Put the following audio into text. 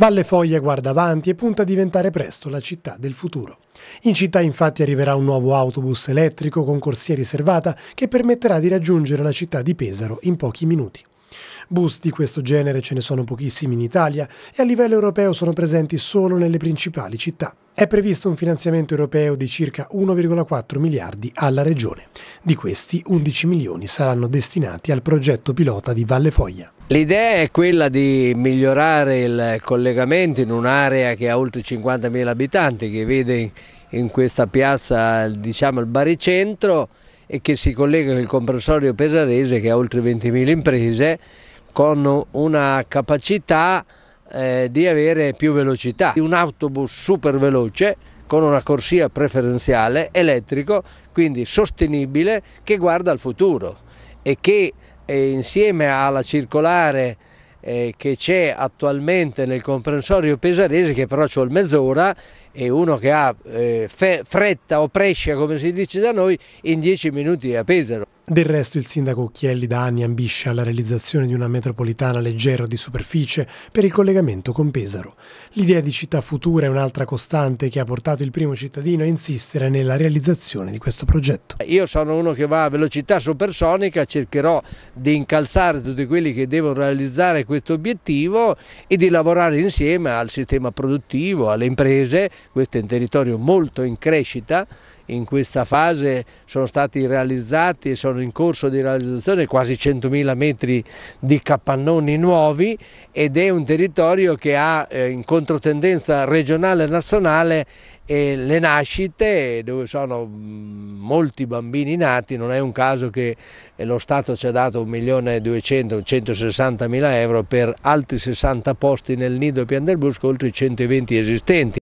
Valle Foglia guarda avanti e punta a diventare presto la città del futuro. In città infatti arriverà un nuovo autobus elettrico con corsia riservata che permetterà di raggiungere la città di Pesaro in pochi minuti. Bus di questo genere ce ne sono pochissimi in Italia e a livello europeo sono presenti solo nelle principali città. È previsto un finanziamento europeo di circa 1,4 miliardi alla regione. Di questi 11 milioni saranno destinati al progetto pilota di Valle Foglia. L'idea è quella di migliorare il collegamento in un'area che ha oltre 50.000 abitanti, che vede in questa piazza diciamo, il baricentro, e che si collega con il comprensorio pesarese che ha oltre 20.000 imprese con una capacità eh, di avere più velocità. Un autobus super veloce con una corsia preferenziale elettrico, quindi sostenibile, che guarda al futuro e che eh, insieme alla circolare eh, che c'è attualmente nel comprensorio pesarese, che però c'è mezz'ora, e uno che ha eh, fretta o prescia, come si dice da noi, in dieci minuti è a Pesaro. Del resto il sindaco Occhielli da anni ambisce alla realizzazione di una metropolitana leggera di superficie per il collegamento con Pesaro. L'idea di città futura è un'altra costante che ha portato il primo cittadino a insistere nella realizzazione di questo progetto. Io sono uno che va a velocità supersonica, cercherò di incalzare tutti quelli che devono realizzare questo obiettivo e di lavorare insieme al sistema produttivo, alle imprese, questo è un territorio molto in crescita, in questa fase sono stati realizzati e sono in corso di realizzazione quasi 100.000 metri di capannoni nuovi ed è un territorio che ha eh, in controtendenza regionale e nazionale eh, le nascite dove sono mm, molti bambini nati, non è un caso che eh, lo Stato ci ha dato 1.200.000, euro per altri 60 posti nel nido Pian del Brusco oltre i 120 esistenti.